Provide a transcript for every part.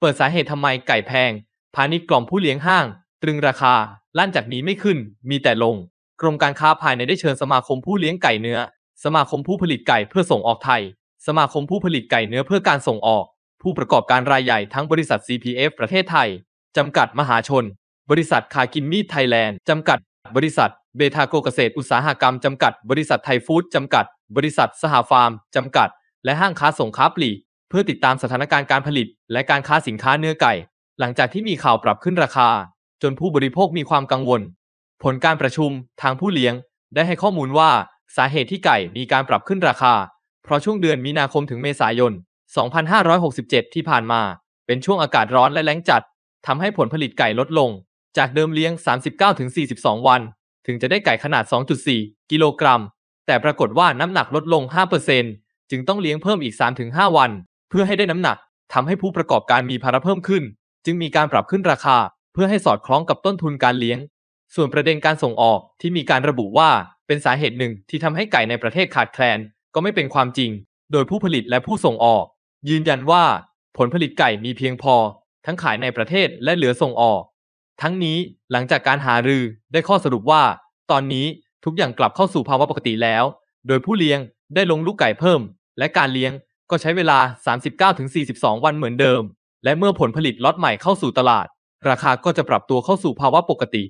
เปิดสาเหตุทำไมไก่แพง พาณิชย์กล่อมผู้เลี้ยงห้างตรึงราคาลั่นจากนี้ไม่ขึ้นมีแต่ลงกรมการค้าภายในได้เชิญสมาคมผู้เลี้ยงไก่เนื้อ สมาคมผู้ผลิตไก่เพื่อส่งออกไทย สมาคมผู้ผลิตไก่เนื้อเพื่อการส่งออก ผู้ประกอบการรายใหญ่ทั้งบริษัท CPF ประเทศไทยจำกัดมหาชน บริษัทคากินมีไทยแลนด์จำกัดบริษัท เบทาโกเกษตรอุตสาหกรรมจำกัดบริษัทไทยฟู้ดจำกัด บริษัทสหฟาร์มจำกัด และห้างค้าส่งค้าปลีกเพื่อติดตามสถานการณ์การผลิตและการค้าสินค้าเนื้อไก่ หลังจากที่มีข่าวปรับขึ้นราคา จนผู้บริโภคมีความกังวล ผลการประชุมทางผู้เลี้ยง ได้ให้ข้อมูลว่าสาเหตุที่ไก่มีการปรับขึ้นราคา เพราะช่วงเดือนมีนาคมถึงเมษายน 2567 ที่ผ่านมา เป็นช่วงอากาศร้อนและแล้งจัด ทำให้ผลผลิตไก่ลดลง จากเดิมเลี้ยง 39-42 วัน ถึงจะได้ไก่ขนาด 2.4 กิโลกรัม แต่ปรากฏว่าน้ำหนักลดลง 5%จึงต้องเลี้ยงเพิ่มอีก3-5วันเพื่อให้ได้น้ำหนัก ทำให้ผู้ประกอบการมีภาระเพิ่มขึ้น จึงมีการปรับขึ้นราคาเพื่อให้สอดคล้องกับต้นทุนการเลี้ยง ส่วนประเด็นการส่งออกที่มีการระบุว่าเป็นสาเหตุหนึ่งที่ทำให้ไก่ในประเทศขาดแคลนก็ไม่เป็นความจริง โดยผู้ผลิตและผู้ส่งออก ยืนยันว่า ผลผลิตไก่มีเพียงพอ ทั้งขายในประเทศและเหลือส่งออก ทั้งนี้หลังจากการหารือได้ข้อสรุปว่า ตอนนี้ทุกอย่างกลับเข้าสู่ภาวะปกติแล้ว โดยผู้เลี้ยงได้ลงลูกไก่เพิ่ม และการเลี้ยงก็ใช้เวลา 39-42 วันเหมือนเดิม และเมื่อผลผลิตล็อตใหม่เข้าสู่ตลาด ราคาก็จะปรับตัวเข้าสู่ภาวะปกติ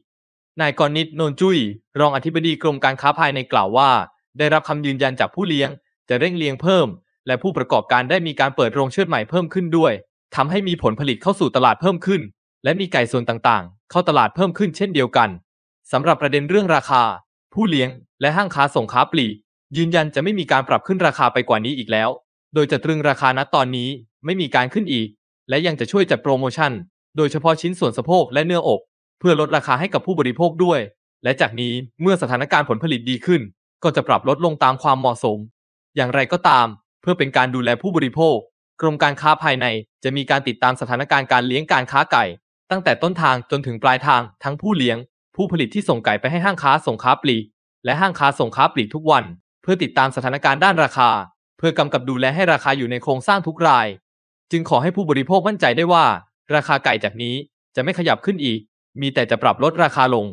นายกอนิตโนนจุยรองอธิบดีกรมการค้าภายในกล่าวว่า ได้รับคำยืนยันจากผู้เลี้ยงจะเร่งเลี้ยงเพิ่ม และผู้ประกอบการได้มีการเปิดโรงเชือดใหม่เพิ่มขึ้นด้วยทำให้มีผลผลิตเข้าสู่ตลาดเพิ่มขึ้น และมีไก่ส่วนต่าง ๆ เข้าตลาดเพิ่มขึ้นเช่นเดียวกันสำหรับประเด็นเรื่องราคา ผู้เลี้ยงและห้างค้าส่งค้าปลีกยืนยันจะไม่มีการปรับขึ้นราคาไปกว่านี้อีกแล้วโดยจะตรึงราคาณตอนนี้ไม่มีการขึ้นอีก และยังจะช่วยจัดโปรโมชั่น โดยเฉพาะชิ้นส่วนสะโพกและเนื้ออก เพื่อลดราคาให้กับผู้บริโภคด้วย และจากนี้เมื่อสถานการณ์ผลผลิตดีขึ้น ก็จะปรับลดลงตามความเหมาะสม อย่างไรก็ตาม เพื่อเป็นการดูแลผู้บริโภค กรมการค้าภายในจะมีการติดตามสถานการณ์การเลี้ยงการค้าไก่ ตั้งแต่ต้นทางจนถึงปลายทางทั้งผู้เลี้ยง ผู้ผลิตที่ส่งไก่ไปให้ห้างค้าส่งค้าปลีกและห้างค้าส่งค้าปลีกทุกวัน เพื่อติดตามสถานการณ์ด้านราคาเพื่อกำกับดูแลให้ราคาอยู่ในโครงสร้างทุกราย จึงขอให้ผู้บริโภคมั่นใจได้ว่าราคาไก่จากนี้จะไม่ขยับขึ้นอีก มีแต่จะปรับลดราคาลง